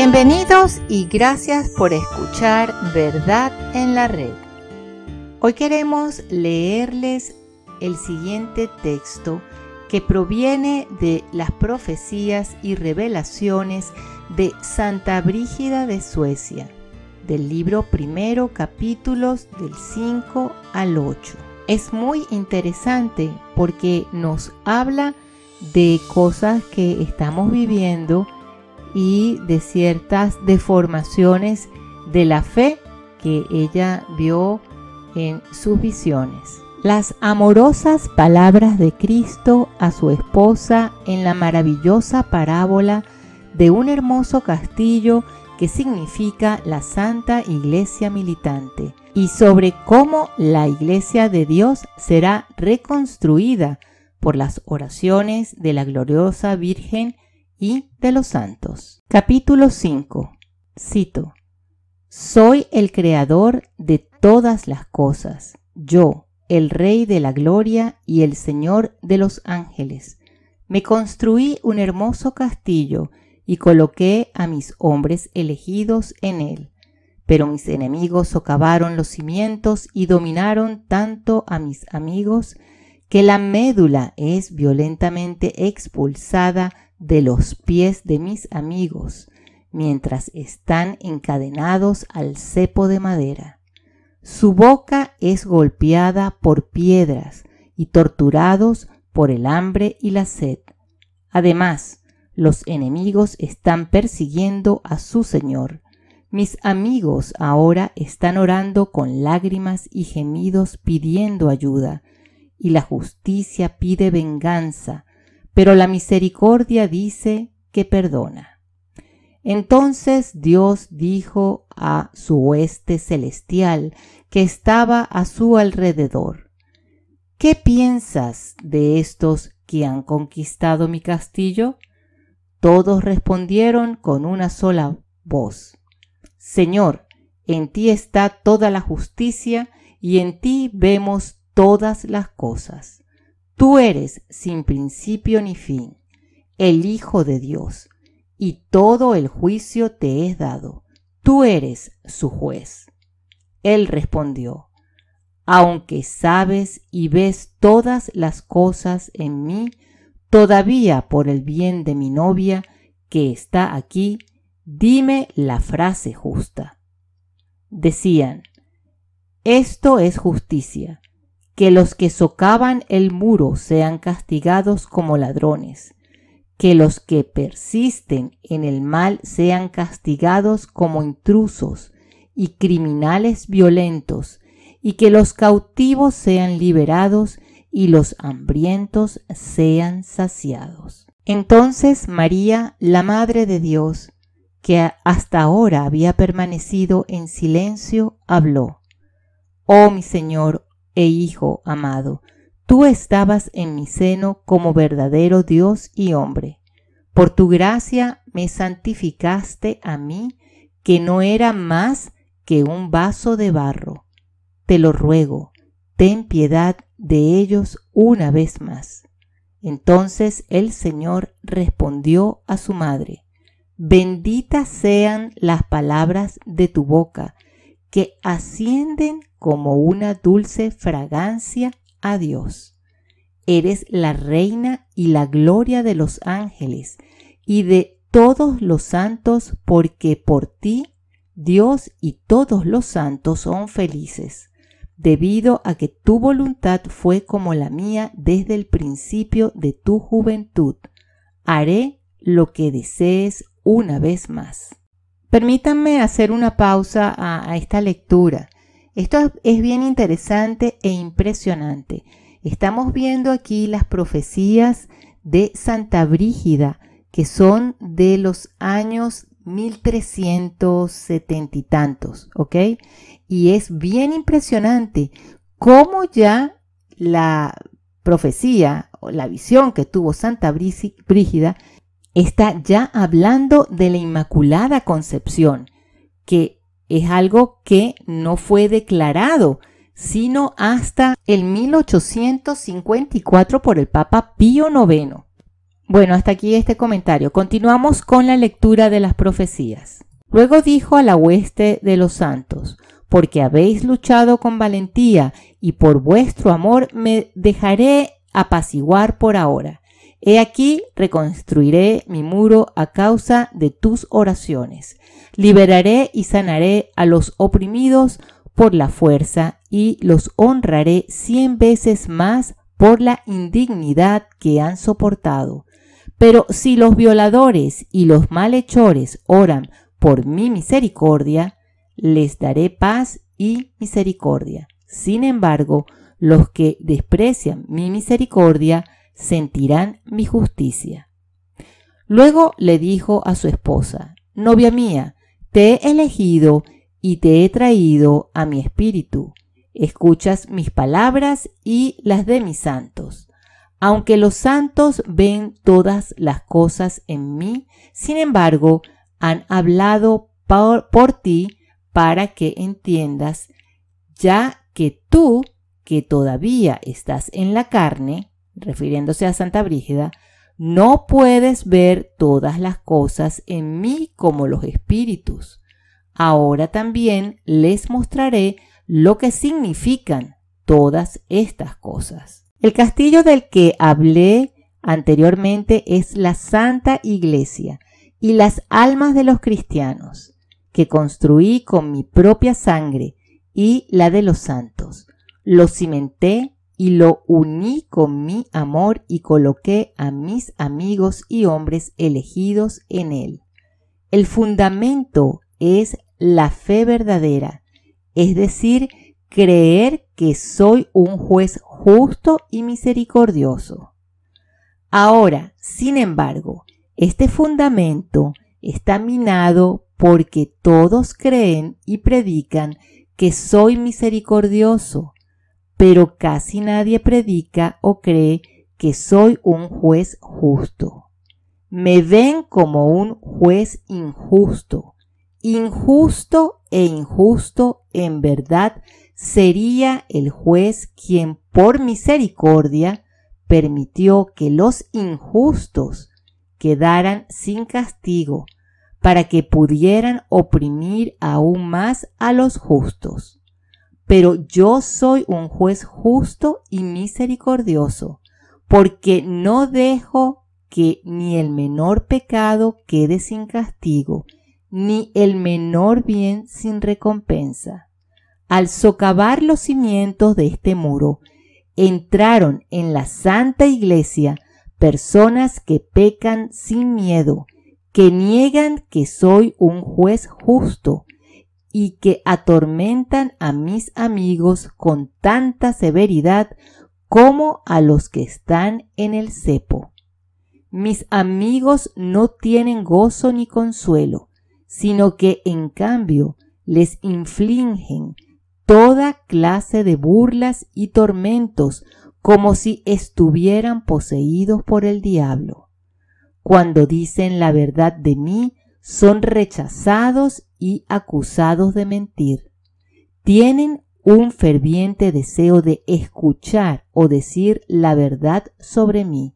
Bienvenidos y gracias por escuchar Verdad en la Red. Hoy queremos leerles el siguiente texto que proviene de las profecías y revelaciones de Santa Brígida de Suecia, del libro primero capítulos del 5 al 8. Es muy interesante porque nos habla de cosas que estamos viviendo y de ciertas deformaciones de la fe que ella vio en sus visiones. Las amorosas palabras de Cristo a su esposa en la maravillosa parábola de un hermoso castillo que significa la Santa Iglesia Militante y sobre cómo la Iglesia de Dios será reconstruida por las oraciones de la gloriosa Virgen y de los santos. Capítulo 5. Cito. Soy el creador de todas las cosas, yo, el Rey de la Gloria y el Señor de los ángeles. Me construí un hermoso castillo y coloqué a mis hombres elegidos en él. Pero mis enemigos socavaron los cimientos y dominaron tanto a mis amigos que la médula es violentamente expulsada de los pies de mis amigos, mientras están encadenados al cepo de madera. Su boca es golpeada por piedras y torturados por el hambre y la sed. Además, los enemigos están persiguiendo a su Señor. Mis amigos ahora están orando con lágrimas y gemidos pidiendo ayuda, y la justicia pide venganza, pero la misericordia dice que perdona. Entonces Dios dijo a su hueste celestial que estaba a su alrededor, ¿qué piensas de estos que han conquistado mi castillo? Todos respondieron con una sola voz, Señor, en ti está toda la justicia y en ti vemos todas las cosas. Tú eres, sin principio ni fin, el Hijo de Dios, y todo el juicio te es dado. Tú eres su juez. Él respondió, Aunque sabes y ves todas las cosas en mí, todavía por el bien de mi novia que está aquí, dime la frase justa. Decían, esto es justicia, que los que socavan el muro sean castigados como ladrones, que los que persisten en el mal sean castigados como intrusos y criminales violentos, y que los cautivos sean liberados y los hambrientos sean saciados. Entonces María, la Madre de Dios, que hasta ahora había permanecido en silencio, habló. Oh mi Señor, e hijo amado, tú estabas en mi seno como verdadero Dios y hombre. Por tu gracia me santificaste a mí, que no era más que un vaso de barro. Te lo ruego, ten piedad de ellos una vez más. Entonces el Señor respondió a su madre, Benditas sean las palabras de tu boca que ascienden como una dulce fragancia a Dios. Eres la reina y la gloria de los ángeles y de todos los santos, porque por ti Dios y todos los santos son felices, debido a que tu voluntad fue como la mía desde el principio de tu juventud. Haré lo que desees una vez más. Permítanme hacer una pausa a, esta lectura. Esto es, bien interesante e impresionante. Estamos viendo aquí las profecías de Santa Brígida, que son de los años 1370 y tantos, ¿ok? Y es bien impresionante cómo ya la profecía o la visión que tuvo Santa Brígida está ya hablando de la Inmaculada Concepción, que es algo que no fue declarado, sino hasta el 1854 por el Papa Pío IX. Bueno, hasta aquí este comentario. Continuamos con la lectura de las profecías. Luego dijo a la hueste de los santos, porque habéis luchado con valentía y por vuestro amor me dejaré apaciguar por ahora. He aquí reconstruiré mi muro a causa de tus oraciones. Liberaré y sanaré a los oprimidos por la fuerza y los honraré cien veces más por la indignidad que han soportado. Pero si los violadores y los malhechores oran por mi misericordia, les daré paz y misericordia. Sin embargo, los que desprecian mi misericordia sentirán mi justicia. Luego le dijo a su esposa, Novia mía, te he elegido y te he traído a mi espíritu. Escuchas mis palabras y las de mis santos. Aunque los santos ven todas las cosas en mí, sin embargo, han hablado por, ti para que entiendas, ya que tú, que todavía estás en la carne, refiriéndose a Santa Brígida, no puedes ver todas las cosas en mí como los espíritus. Ahora también les mostraré lo que significan todas estas cosas. El castillo del que hablé anteriormente es la Santa Iglesia y las almas de los cristianos, que construí con mi propia sangre y la de los santos. Los cimenté y lo uní con mi amor y coloqué a mis amigos y hombres elegidos en él. El fundamento es la fe verdadera, es decir, creer que soy un juez justo y misericordioso. Ahora, sin embargo, este fundamento está minado porque todos creen y predican que soy misericordioso, pero casi nadie predica o cree que soy un juez justo. Me ven como un juez injusto. Injusto e injusto en verdad sería el juez quien por misericordia permitió que los injustos quedaran sin castigo para que pudieran oprimir aún más a los justos pero yo soy un juez justo y misericordioso, porque no dejo que ni el menor pecado quede sin castigo, ni el menor bien sin recompensa. Al socavar los cimientos de este muro, entraron en la santa iglesia personas que pecan sin miedo, que niegan que soy un juez justo, y que atormentan a mis amigos con tanta severidad como a los que están en el cepo. Mis amigos no tienen gozo ni consuelo, sino que en cambio les infligen toda clase de burlas y tormentos como si estuvieran poseídos por el diablo. Cuando dicen la verdad de mí, son rechazados y acusados de mentir, tienen un ferviente deseo de escuchar o decir la verdad sobre mí,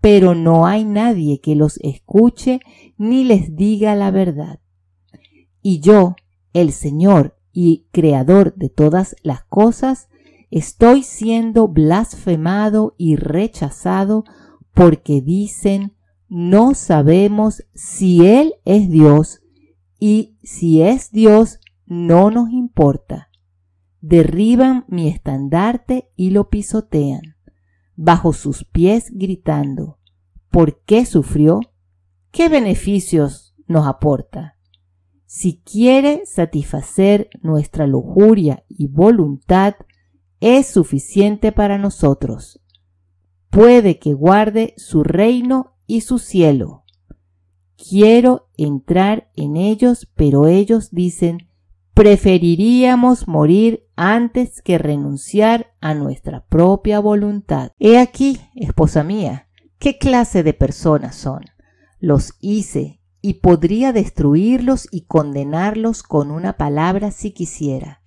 pero no hay nadie que los escuche ni les diga la verdad. Y yo, el Señor y Creador de todas las cosas, estoy siendo blasfemado y rechazado porque dicen no sabemos si Él es Dios y si es Dios, no nos importa. Derriban mi estandarte y lo pisotean, bajo sus pies gritando, ¿por qué sufrió? ¿Qué beneficios nos aporta? Si quiere satisfacer nuestra lujuria y voluntad, es suficiente para nosotros. Puede que guarde su reino y su cielo quiero entrar en ellos, pero ellos dicen, preferiríamos morir antes que renunciar a nuestra propia voluntad. He aquí, esposa mía, qué clase de personas son. Los hice y podría destruirlos y condenarlos con una palabra si quisiera.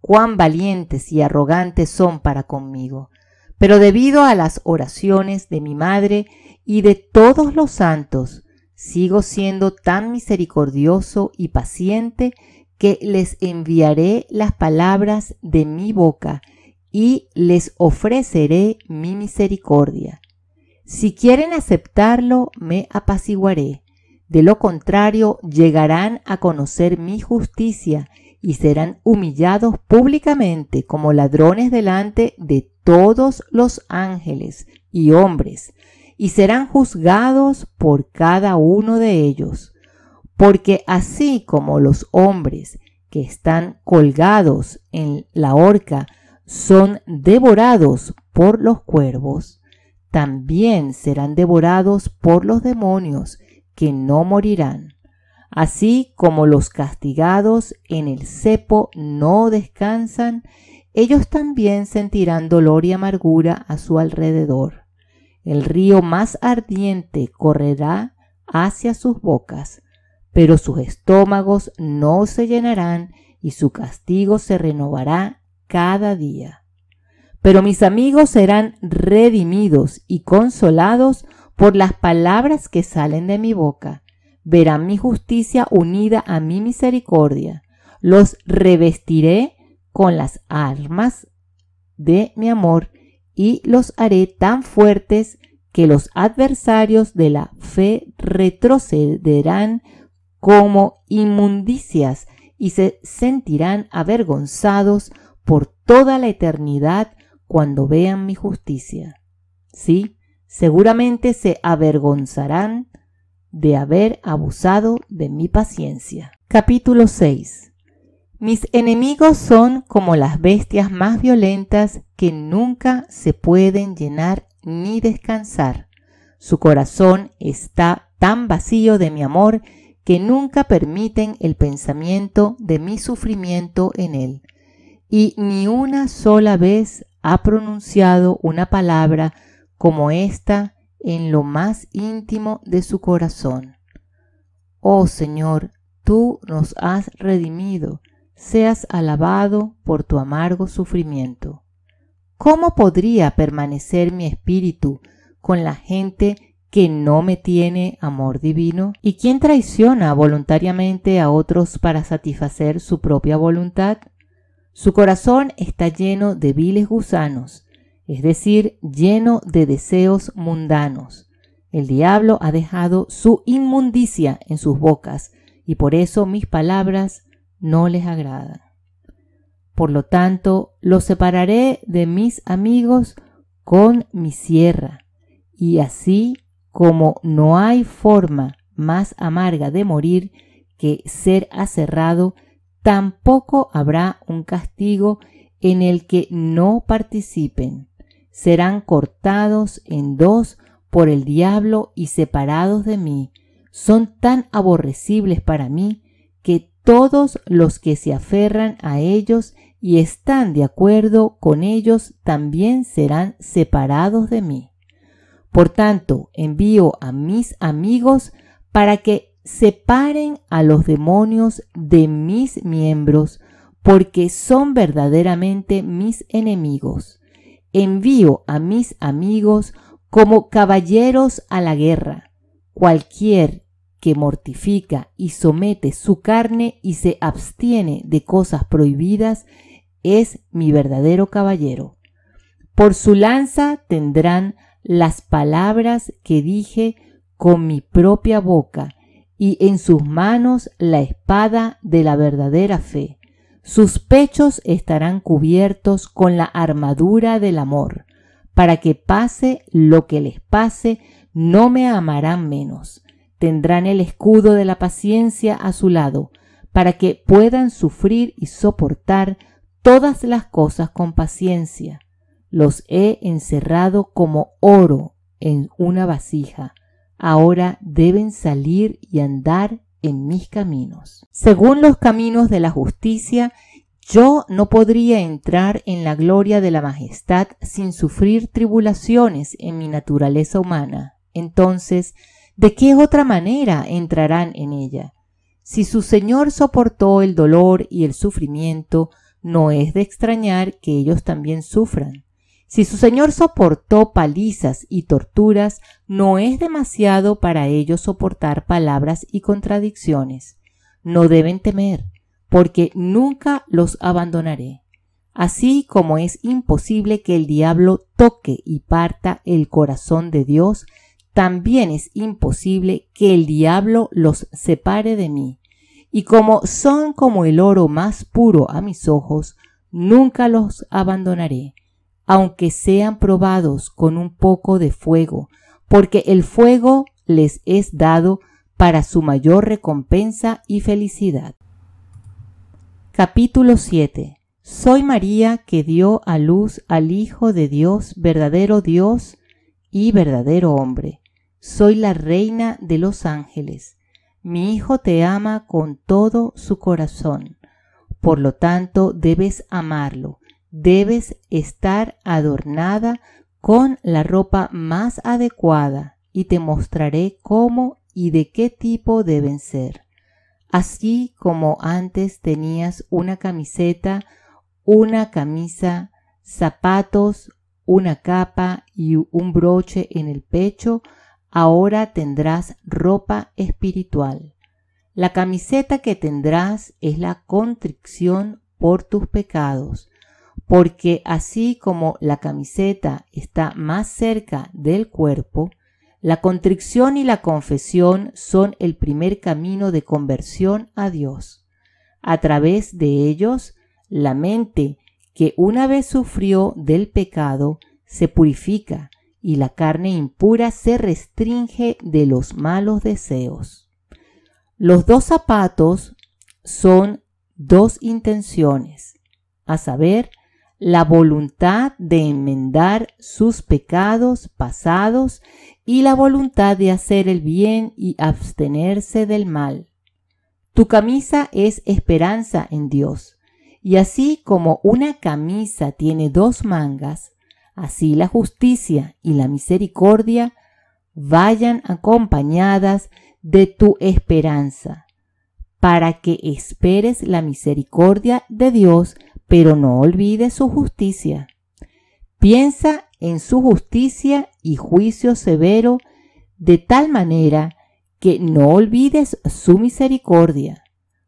Cuán valientes y arrogantes son para conmigo. Pero debido a las oraciones de mi madre y de todos los santos, sigo siendo tan misericordioso y paciente que les enviaré las palabras de mi boca y les ofreceré mi misericordia. Si quieren aceptarlo, me apaciguaré. De lo contrario, llegarán a conocer mi justicia y serán humillados públicamente como ladrones delante de todos los ángeles y hombres, y serán juzgados por cada uno de ellos, porque así como los hombres que están colgados en la horca son devorados por los cuervos, también serán devorados por los demonios que no morirán, así como los castigados en el cepo no descansan, ellos también sentirán dolor y amargura a su alrededor el río más ardiente correrá hacia sus bocas, pero sus estómagos no se llenarán y su castigo se renovará cada día. Pero mis amigos serán redimidos y consolados por las palabras que salen de mi boca. Verán mi justicia unida a mi misericordia. Los revestiré con las armas de mi amor y los haré tan fuertes que los adversarios de la fe retrocederán como inmundicias y se sentirán avergonzados por toda la eternidad cuando vean mi justicia. Sí, seguramente se avergonzarán de haber abusado de mi paciencia. Capítulo 6 mis enemigos son como las bestias más violentas que nunca se pueden llenar ni descansar. Su corazón está tan vacío de mi amor que nunca permiten el pensamiento de mi sufrimiento en él. Y ni una sola vez ha pronunciado una palabra como esta en lo más íntimo de su corazón. Oh Señor, tú nos has redimido seas alabado por tu amargo sufrimiento. ¿Cómo podría permanecer mi espíritu con la gente que no me tiene amor divino? ¿Y quien traiciona voluntariamente a otros para satisfacer su propia voluntad? Su corazón está lleno de viles gusanos, es decir, lleno de deseos mundanos. El diablo ha dejado su inmundicia en sus bocas, y por eso mis palabras no les agrada. Por lo tanto, los separaré de mis amigos con mi sierra, y así como no hay forma más amarga de morir que ser aserrado, tampoco habrá un castigo en el que no participen. Serán cortados en dos por el diablo y separados de mí. Son tan aborrecibles para mí que todos los que se aferran a ellos y están de acuerdo con ellos también serán separados de mí. Por tanto, envío a mis amigos para que separen a los demonios de mis miembros, porque son verdaderamente mis enemigos. Envío a mis amigos como caballeros a la guerra. Cualquier que mortifica y somete su carne y se abstiene de cosas prohibidas, es mi verdadero caballero. Por su lanza tendrán las palabras que dije con mi propia boca, y en sus manos la espada de la verdadera fe. Sus pechos estarán cubiertos con la armadura del amor, para que pase lo que les pase, no me amarán menos Tendrán el escudo de la paciencia a su lado, para que puedan sufrir y soportar todas las cosas con paciencia. Los he encerrado como oro en una vasija. Ahora deben salir y andar en mis caminos. Según los caminos de la justicia, yo no podría entrar en la gloria de la majestad sin sufrir tribulaciones en mi naturaleza humana. Entonces, ¿De qué otra manera entrarán en ella? Si su Señor soportó el dolor y el sufrimiento, no es de extrañar que ellos también sufran. Si su Señor soportó palizas y torturas, no es demasiado para ellos soportar palabras y contradicciones. No deben temer, porque nunca los abandonaré. Así como es imposible que el diablo toque y parta el corazón de Dios, también es imposible que el diablo los separe de mí. Y como son como el oro más puro a mis ojos, nunca los abandonaré, aunque sean probados con un poco de fuego, porque el fuego les es dado para su mayor recompensa y felicidad. Capítulo 7. Soy María que dio a luz al Hijo de Dios, verdadero Dios y verdadero hombre soy la reina de los ángeles. Mi hijo te ama con todo su corazón. Por lo tanto, debes amarlo. Debes estar adornada con la ropa más adecuada y te mostraré cómo y de qué tipo deben ser. Así como antes tenías una camiseta, una camisa, zapatos, una capa y un broche en el pecho, ahora tendrás ropa espiritual. La camiseta que tendrás es la contrición por tus pecados, porque así como la camiseta está más cerca del cuerpo, la contrición y la confesión son el primer camino de conversión a Dios. A través de ellos, la mente que una vez sufrió del pecado se purifica y la carne impura se restringe de los malos deseos. Los dos zapatos son dos intenciones, a saber, la voluntad de enmendar sus pecados pasados y la voluntad de hacer el bien y abstenerse del mal. Tu camisa es esperanza en Dios, y así como una camisa tiene dos mangas, Así la justicia y la misericordia vayan acompañadas de tu esperanza, para que esperes la misericordia de Dios, pero no olvides su justicia. Piensa en su justicia y juicio severo de tal manera que no olvides su misericordia,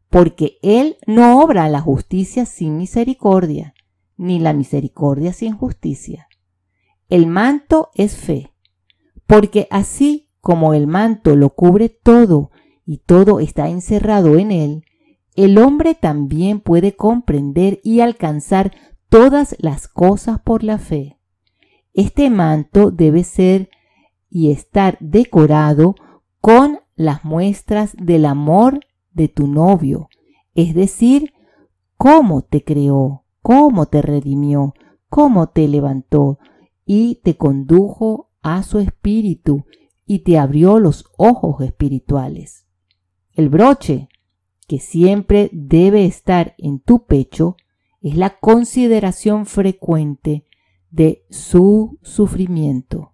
porque Él no obra la justicia sin misericordia, ni la misericordia sin justicia. El manto es fe, porque así como el manto lo cubre todo y todo está encerrado en él, el hombre también puede comprender y alcanzar todas las cosas por la fe. Este manto debe ser y estar decorado con las muestras del amor de tu novio, es decir, cómo te creó, cómo te redimió, cómo te levantó, y te condujo a su espíritu y te abrió los ojos espirituales. El broche, que siempre debe estar en tu pecho, es la consideración frecuente de su sufrimiento.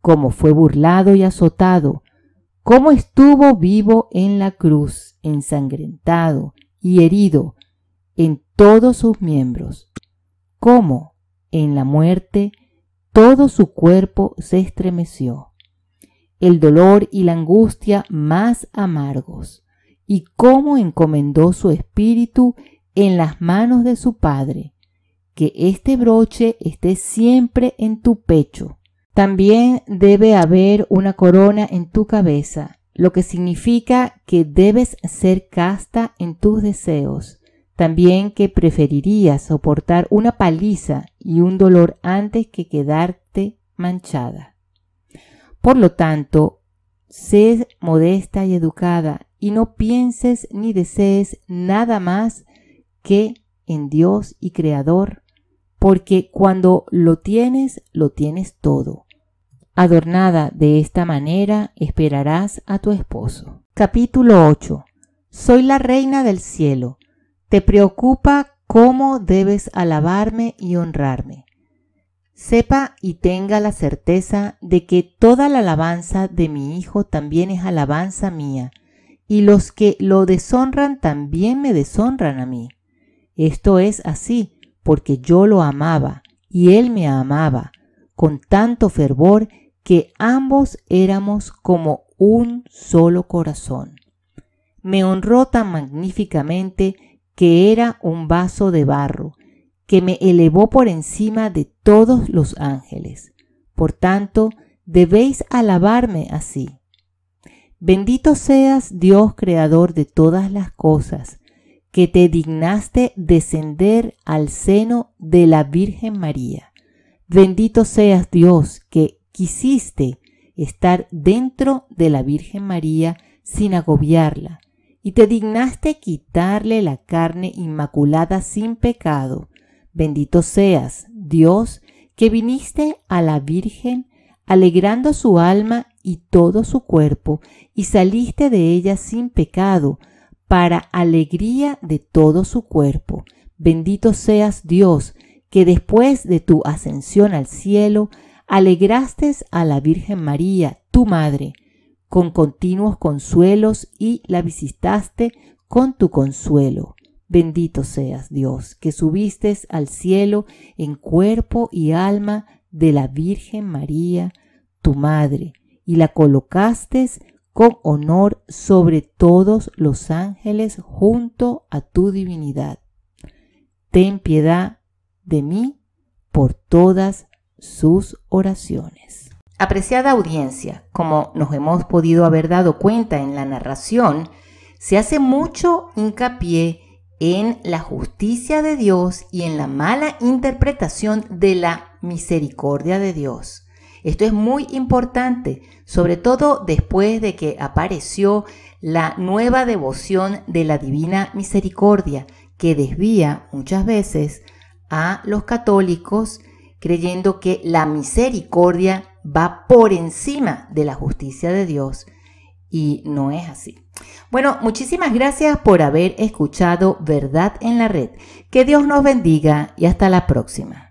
Cómo fue burlado y azotado, cómo estuvo vivo en la cruz, ensangrentado y herido en todos sus miembros, cómo en la muerte todo su cuerpo se estremeció. El dolor y la angustia más amargos. Y cómo encomendó su espíritu en las manos de su Padre. Que este broche esté siempre en tu pecho. También debe haber una corona en tu cabeza, lo que significa que debes ser casta en tus deseos también que preferirías soportar una paliza y un dolor antes que quedarte manchada. Por lo tanto, sé modesta y educada y no pienses ni desees nada más que en Dios y Creador, porque cuando lo tienes, lo tienes todo. Adornada de esta manera, esperarás a tu esposo. Capítulo 8. Soy la reina del cielo. Te preocupa cómo debes alabarme y honrarme. Sepa y tenga la certeza de que toda la alabanza de mi Hijo también es alabanza mía, y los que lo deshonran también me deshonran a mí. Esto es así, porque yo lo amaba, y él me amaba, con tanto fervor que ambos éramos como un solo corazón. Me honró tan magníficamente que era un vaso de barro, que me elevó por encima de todos los ángeles. Por tanto, debéis alabarme así. Bendito seas Dios creador de todas las cosas, que te dignaste descender al seno de la Virgen María. Bendito seas Dios que quisiste estar dentro de la Virgen María sin agobiarla, y te dignaste quitarle la carne inmaculada sin pecado. Bendito seas, Dios, que viniste a la Virgen, alegrando su alma y todo su cuerpo, y saliste de ella sin pecado, para alegría de todo su cuerpo. Bendito seas Dios, que después de tu ascensión al cielo, alegraste a la Virgen María, tu Madre, con continuos consuelos y la visitaste con tu consuelo. Bendito seas Dios, que subiste al cielo en cuerpo y alma de la Virgen María, tu Madre, y la colocaste con honor sobre todos los ángeles junto a tu divinidad. Ten piedad de mí por todas sus oraciones. Apreciada audiencia, como nos hemos podido haber dado cuenta en la narración, se hace mucho hincapié en la justicia de Dios y en la mala interpretación de la misericordia de Dios. Esto es muy importante, sobre todo después de que apareció la nueva devoción de la Divina Misericordia, que desvía muchas veces a los católicos creyendo que la misericordia va por encima de la justicia de Dios y no es así. Bueno, muchísimas gracias por haber escuchado Verdad en la Red. Que Dios nos bendiga y hasta la próxima.